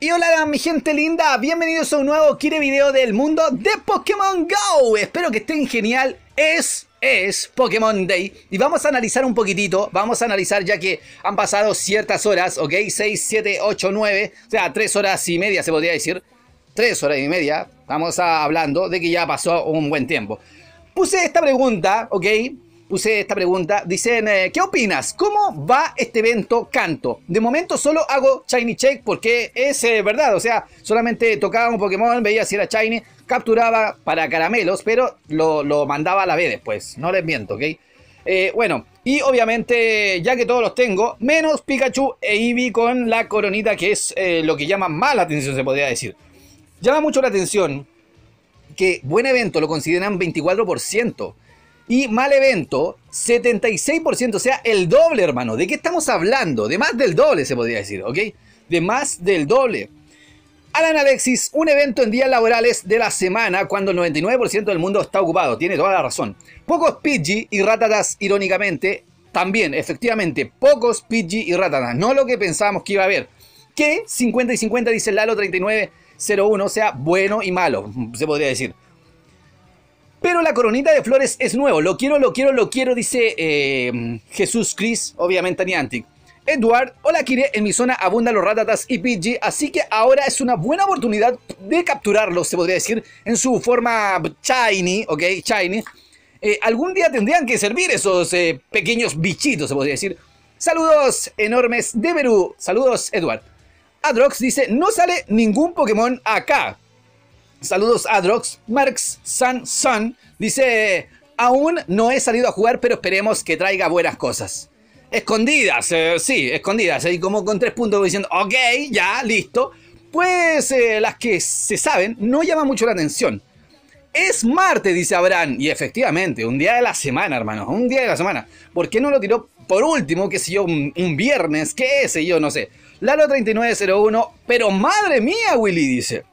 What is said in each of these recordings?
Y hola mi gente linda, bienvenidos a un nuevo Kire video del mundo de Pokémon GO. Espero que estén genial. Es, es Pokémon Day. Y vamos a analizar un poquitito, vamos a analizar ya que han pasado ciertas horas, ¿ok? 6, 7, 8, 9, o sea, 3 horas y media se podría decir. 3 horas y media, vamos hablando de que ya pasó un buen tiempo. Puse esta pregunta, ¿ok? puse esta pregunta. Dicen, eh, ¿qué opinas? ¿Cómo va este evento canto? De momento solo hago Shiny Check porque es eh, verdad. O sea, solamente tocaba un Pokémon, veía si era Shiny, capturaba para caramelos, pero lo, mandaba a la B después. No les miento, ¿ok? Eh, bueno, y obviamente, ya que todos los tengo, menos Pikachu e Eevee con la coronita, que es lo que llama más la atención, se podría decir. Llama mucho la atención que buen evento lo consideran 24%. Y mal evento, 76%, o sea, el doble, hermano. ¿De qué estamos hablando? De más del doble, se podría decir, ¿ok? De más del doble. Alan Alexis, un evento en días laborales de la semana cuando el 99% del mundo está ocupado. Tiene toda la razón. Pocos Pidgey y Ratatas, irónicamente, también, efectivamente, pocos Pidgey y Ratatas. No lo que pensábamos que iba a haber. Que 50 y 50, dice Lalo 3901, sea, bueno y malo, se podría decir. Pero la coronita de flores es nuevo. Lo quiero, lo quiero, lo quiero, dice eh, Jesús Chris, obviamente Niantic. Edward, hola Kire, en mi zona abundan los ratatas y Pidgey, así que ahora es una buena oportunidad de capturarlos, se podría decir, en su forma shiny, ok, shiny. Eh, algún día tendrían que servir esos eh, pequeños bichitos, se podría decir. Saludos enormes de Perú, saludos Edward. Adrox dice, no sale ningún Pokémon acá, Saludos a Drox. Marx San san dice: Aún no he salido a jugar, pero esperemos que traiga buenas cosas. Escondidas, eh, sí, escondidas. Eh, y como con tres puntos diciendo: Ok, ya, listo. Pues eh, las que se saben no llama mucho la atención. Es martes, dice Abraham. Y efectivamente, un día de la semana, hermanos. Un día de la semana. ¿Por qué no lo tiró por último, que sé yo, un, viernes? ¿Qué sé yo? No sé. Lalo3901. Pero madre mía, Willy, dice.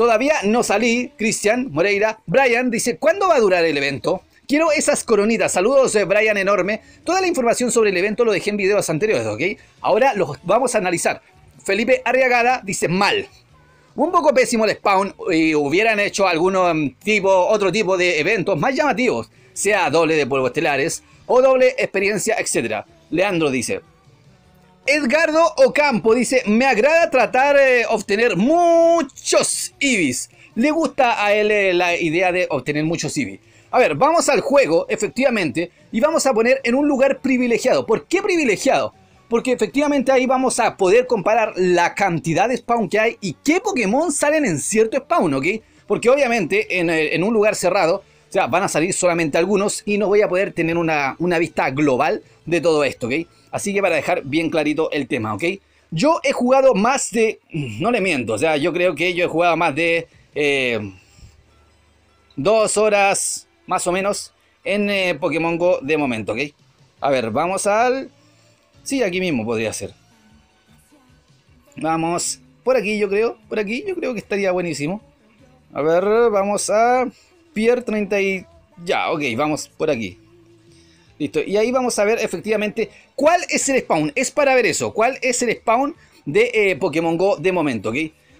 Todavía no salí, Cristian Moreira. Brian dice, ¿cuándo va a durar el evento? Quiero esas coronitas. Saludos, eh, Brian, enorme. Toda la información sobre el evento lo dejé en videos anteriores, ¿ok? Ahora los vamos a analizar. Felipe Arriagada dice, mal. Un poco pésimo el spawn y hubieran hecho algún um, tipo, otro tipo de eventos más llamativos, sea doble de polvo estelares o doble experiencia, etc. Leandro dice, Edgardo Ocampo dice, me agrada tratar de eh, obtener muchos IBIs. Le gusta a él eh, la idea de obtener muchos IBIs. A ver, vamos al juego, efectivamente, y vamos a poner en un lugar privilegiado. ¿Por qué privilegiado? Porque efectivamente ahí vamos a poder comparar la cantidad de spawn que hay y qué Pokémon salen en cierto spawn, ¿ok? Porque obviamente en, eh, un lugar cerrado o sea, van a salir solamente algunos y no voy a poder tener una, una, vista global de todo esto, ¿ok? Así que para dejar bien clarito el tema, ¿ok? Yo he jugado más de... No le miento, o sea, yo creo que yo he jugado más de... Eh, dos horas, más o menos, en eh, Pokémon GO de momento, ¿ok? A ver, vamos al... Sí, aquí mismo podría ser. Vamos, por aquí yo creo, por aquí yo creo que estaría buenísimo. A ver, vamos a... Pier 30 y... Ya, ok, vamos por aquí. Listo. Y ahí vamos a ver efectivamente cuál es el spawn. Es para ver eso. ¿Cuál es el spawn de eh, Pokémon Go de momento? ¿ok?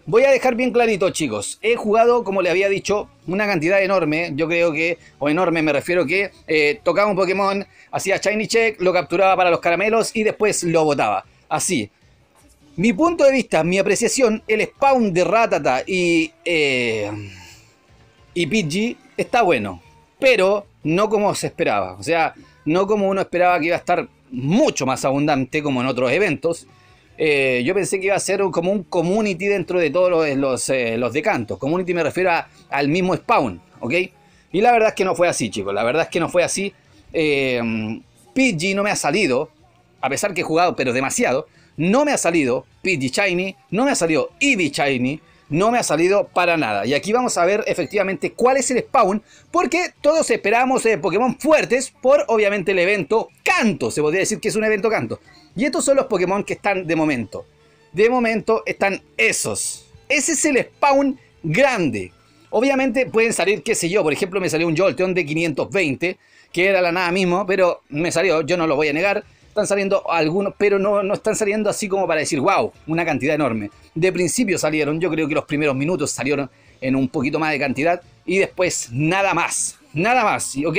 Voy a dejar bien clarito, chicos. He jugado, como le había dicho, una cantidad enorme. Yo creo que, o enorme, me refiero que eh, tocaba un Pokémon, hacía Shiny Check, lo capturaba para los caramelos y después lo botaba. Así. Mi punto de vista, mi apreciación, el spawn de Ratata y. Eh, y Pidgey está bueno. Pero no como se esperaba. O sea, no como uno esperaba que iba a estar mucho más abundante como en otros eventos. Eh, yo pensé que iba a ser como un community dentro de todos los, los, eh, decantos. Community me refiero al mismo spawn, ¿ok? Y la verdad es que no fue así, chicos. La verdad es que no fue así. Eh, PG no me ha salido, a pesar que he jugado, pero demasiado. No me ha salido PG Shiny, no me ha salido Eevee Shiny, no me ha salido para nada. Y aquí vamos a ver efectivamente cuál es el spawn, porque todos esperamos eh, Pokémon fuertes por obviamente el evento canto, se podría decir que es un evento canto. Y estos son los Pokémon que están de momento. De momento están esos. Ese es el spawn grande. Obviamente pueden salir, qué sé yo, por ejemplo me salió un Jolteon de 520, que era la nada mismo, pero me salió, yo no lo voy a negar están saliendo algunos, pero no, están saliendo así como para decir, wow, una cantidad enorme. De principio salieron, yo creo que los primeros minutos salieron en un poquito más de cantidad y después nada más, nada más, ¿ok?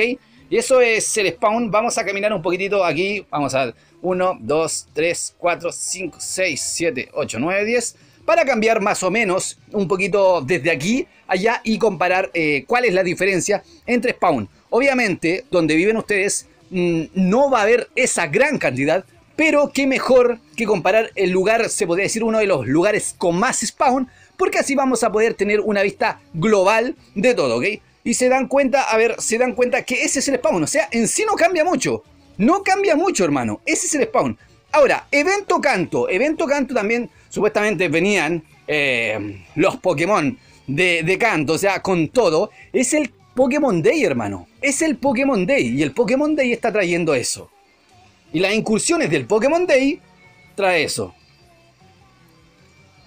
Y eso es el spawn, vamos a caminar un poquitito aquí, vamos a ver, 1, 2, 3, 4, 5, 6, 7, 8, 9, 10 para cambiar más o menos un poquito desde aquí allá y comparar eh, cuál es la diferencia entre spawn. Obviamente, donde viven ustedes Mm, no va a haber esa gran cantidad, pero qué mejor que comparar el lugar, se podría decir uno de los lugares con más spawn, porque así vamos a poder tener una vista global de todo, ¿ok? Y se dan cuenta, a ver, se dan cuenta que ese es el spawn, o sea, en sí no cambia mucho, no cambia mucho, hermano, ese es el spawn. Ahora, evento canto, evento canto también, supuestamente venían eh, los Pokémon de, de canto, o sea, con todo, es el Pokémon Day, hermano es el Pokémon Day y el Pokémon Day está trayendo eso. Y las incursiones del Pokémon Day trae eso.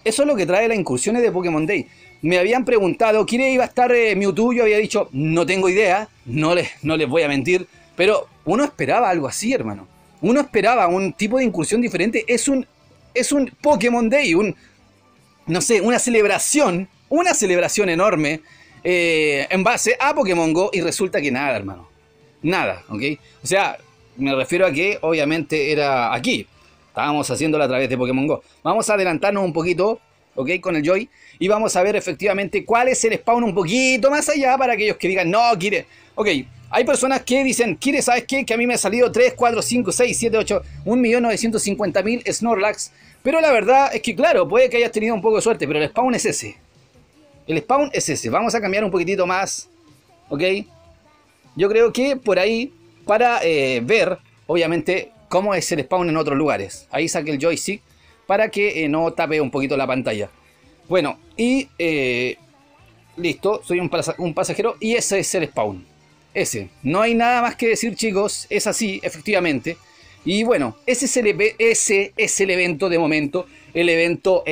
Eso es lo que trae las incursiones de Pokémon Day. Me habían preguntado quién iba a estar en eh, Mewtwo. Yo había dicho, no tengo idea, no les, no les voy a mentir. Pero uno esperaba algo así, hermano. Uno esperaba un tipo de incursión diferente. Es un, es un Pokémon Day, un, no sé, una celebración, una celebración enorme eh, en base a Pokémon Go y resulta que nada, hermano. Nada, ¿ok? O sea, me refiero a que obviamente era aquí. Estábamos haciéndolo a través de Pokémon Go. Vamos a adelantarnos un poquito, ¿ok? Con el Joy. Y vamos a ver efectivamente cuál es el spawn un poquito más allá para aquellos que digan, no, quiere. Ok, hay personas que dicen, quiere, ¿sabes qué? Que a mí me ha salido 3, 4, 5, 6, 7, 8, 1.950.000 Snorlax. Pero la verdad es que, claro, puede que hayas tenido un poco de suerte, pero el spawn es ese. El spawn es ese. Vamos a cambiar un poquitito más. ¿Ok? Yo creo que por ahí, para eh, ver, obviamente, cómo es el spawn en otros lugares. Ahí saqué el joystick para que eh, no tape un poquito la pantalla. Bueno, y eh, listo, soy un, pasajero y ese es el spawn. Ese. No hay nada más que decir, chicos. Es así, efectivamente. Y bueno, ese es el, el evento de momento. El evento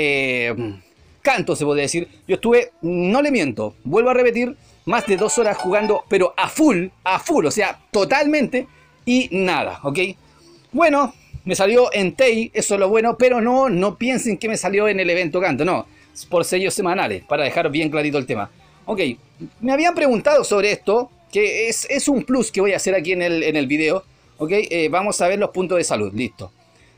canto, se puede decir. Yo estuve, no le miento, vuelvo a repetir, más de dos horas jugando, pero a full, a full, o sea, totalmente y nada, ¿ok? Bueno, me salió en TEI, eso es lo bueno, pero no, no piensen que me salió en el evento canto, no, por sellos semanales, para dejar bien clarito el tema. Ok, me habían preguntado sobre esto, que es, un plus que voy a hacer aquí en el, en el video, ok, eh, vamos a ver los puntos de salud, listo.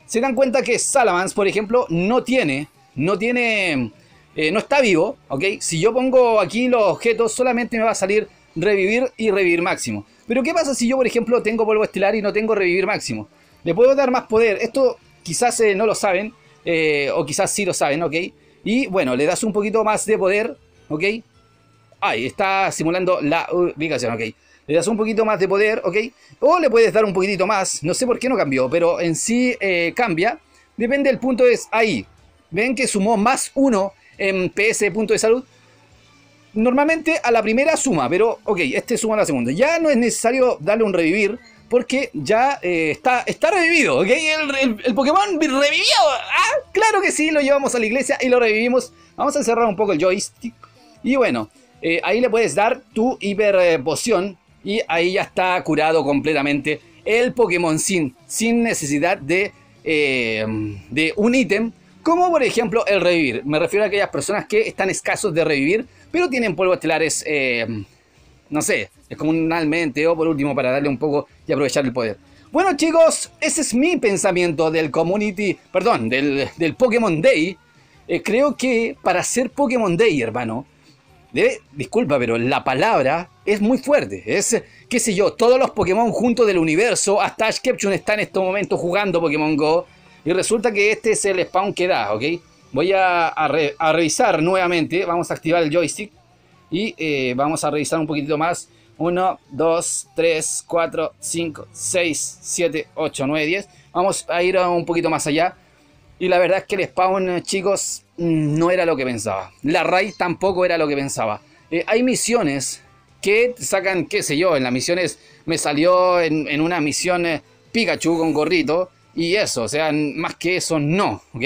Se dan cuenta que Salamans, por ejemplo, no tiene, no tiene eh, no está vivo, ¿ok? Si yo pongo aquí los objetos, solamente me va a salir revivir y revivir máximo. Pero ¿qué pasa si yo, por ejemplo, tengo polvo estelar y no tengo revivir máximo? Le puedo dar más poder. Esto quizás eh, no lo saben, eh, o quizás sí lo saben, ¿ok? Y bueno, le das un poquito más de poder, ¿ok? Ahí está simulando la ubicación, ¿ok? Le das un poquito más de poder, ¿ok? O le puedes dar un poquitito más, no sé por qué no cambió, pero en sí cambia. Depende del punto, es ahí. Ven que sumó más uno en PS punto de salud, normalmente a la primera suma, pero ok, este suma a la segunda. Ya no es necesario darle un revivir porque ya eh, está, está revivido, ¿ok? El, el, Pokémon revivió. Ah, claro que sí, lo llevamos a la iglesia y lo revivimos. Vamos a cerrar un poco el joystick. Y bueno, eh, ahí le puedes dar tu hiper eh, poción y ahí ya está curado completamente el Pokémon sin, sin necesidad de, de un ítem como por ejemplo el revivir. Me refiero a aquellas personas que están escasos de revivir, pero tienen polvos estelares, eh, no sé, es comunalmente o por último para darle un poco y aprovechar el poder. Bueno chicos, ese es mi pensamiento del community, perdón, del, del Pokémon Day. Eh, creo que para ser Pokémon Day, hermano, disculpa, pero la palabra es muy fuerte. Es, qué sé yo, todos los Pokémon juntos del universo, hasta Ash Kepchun está en estos momentos jugando Pokémon Go. Y resulta que este es el spawn que da, ¿ok? Voy a, revisar nuevamente, vamos a activar el joystick y eh, vamos a revisar un poquitito más. 1, 2, 3, 4, 5, 6, 7, 8, 9, 10. Vamos a ir un poquito más allá. Y la verdad es que el spawn, eh, chicos, mm, no era lo que pensaba. La raid tampoco era lo que pensaba. Eh, hay misiones que sacan, qué sé yo, en las misiones me salió en, una misión Pikachu con gorrito. Y eso, o sea, más que eso, no, ¿ok?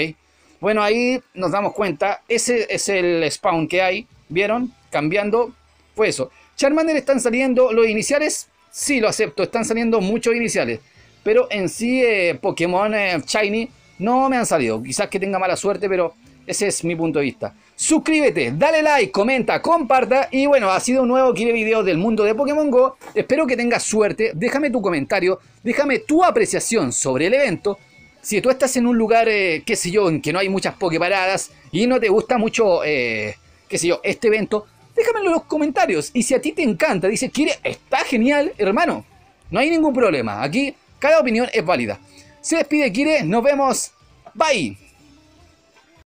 Bueno, ahí nos damos cuenta, ese es el spawn que hay, ¿vieron? Cambiando, fue eso. Charmander están saliendo los iniciales, sí lo acepto, están saliendo muchos iniciales. Pero en sí, eh, Pokémon eh, Shiny no me han salido. Quizás que tenga mala suerte, pero ese es mi punto de vista. Suscríbete, dale like, comenta, comparta y bueno, ha sido un nuevo Kire Video del mundo de Pokémon GO. Espero que tengas suerte, déjame tu comentario, déjame tu apreciación sobre el evento. Si tú estás en un lugar, eh, qué sé yo, en que no hay muchas Poképaradas y no te gusta mucho, que eh, qué sé yo, este evento, déjamelo en los comentarios. Y si a ti te encanta, dice Kire, está genial, hermano, no hay ningún problema. Aquí cada opinión es válida. Se despide Kire, nos vemos. Bye.